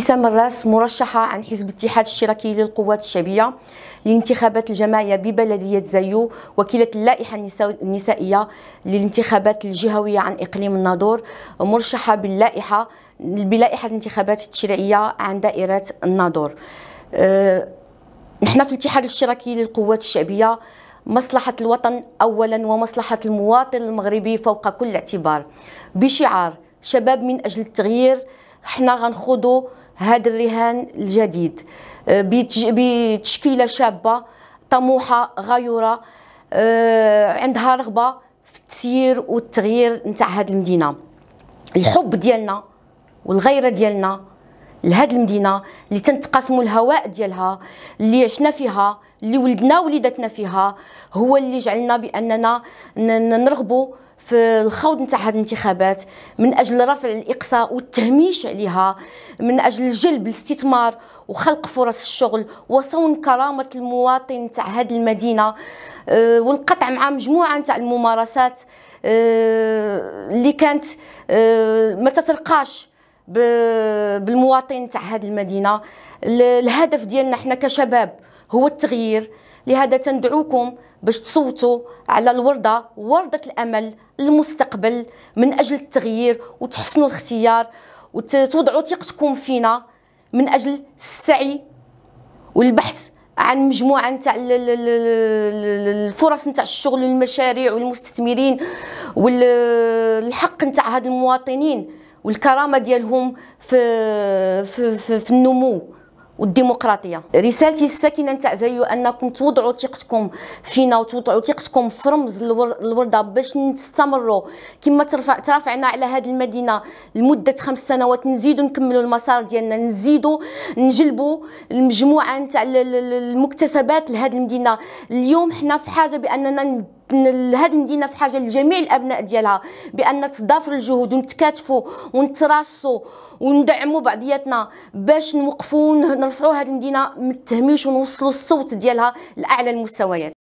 ابتسام الراس مرشحة عن حزب الاتحاد الاشتراكي للقوات الشعبية لانتخابات الجمعية ببلدية زايو وكيلة اللائحة النسائية للانتخابات الجهوية عن إقليم الناظور مرشحة باللائحة بلائحة الانتخابات التشريعية عن دائرة الناظور أه، نحن في الاتحاد الاشتراكي للقوات الشعبية مصلحة الوطن أولا ومصلحة المواطن المغربي فوق كل اعتبار بشعار شباب من أجل التغيير حنا غنخوضوا هذا الرهان الجديد آه، بتشكيله شابه طموحه غيوره آه، عندها رغبه في التسيير والتغيير نتاع هذه المدينه الحب ديالنا والغيره ديالنا لهاد المدينه اللي تنتقاسموا الهواء ديالها اللي عشنا فيها اللي ولدنا وليداتنا فيها هو اللي جعلنا باننا نرغبوا في الخوض نتاع هاد الانتخابات من اجل رفع الاقصاء والتهميش عليها من اجل جلب الاستثمار وخلق فرص الشغل وصون كرامه المواطن نتاع هاد المدينه آه، والقطع مع مجموعه نتاع الممارسات آه، اللي كانت آه، ما تترقاش بالمواطن تاع هذه المدينه الهدف ديالنا حنا كشباب هو التغيير لهذا تندعوكم باش تصوتوا على الوردة وردة الأمل المستقبل من أجل التغيير وتحسنوا الاختيار وتوضعوا ثقتكم فينا من أجل السعي والبحث عن مجموعة نتاع الفرص نتاع الشغل والمشاريع والمستثمرين والحق نتاع هاد المواطنين والكرامه ديالهم في في, في, في النمو والديمقراطيه رسالتي الساكنه نتاع جايو انكم توضعوا ثقتكم فينا وتوضعوا ثقتكم في رمز الورده باش نستمروا كما ترفع ترفعنا على هذه المدينه لمده خمس سنوات نزيدوا نكملوا المسار ديالنا نزيدوا نجلبوا المجموعه نتاع المكتسبات لهذه المدينه اليوم حنا في حاجه باننا هذه المدينه في حاجه لجميع الابناء ديالها بان تضافر الجهود ونتكاتفوا ونتراصوا وندعموا بعضياتنا باش نوقفوا ونرفعوا هذه المدينه من التهميش ونوصلوا الصوت ديالها لاعلى المستويات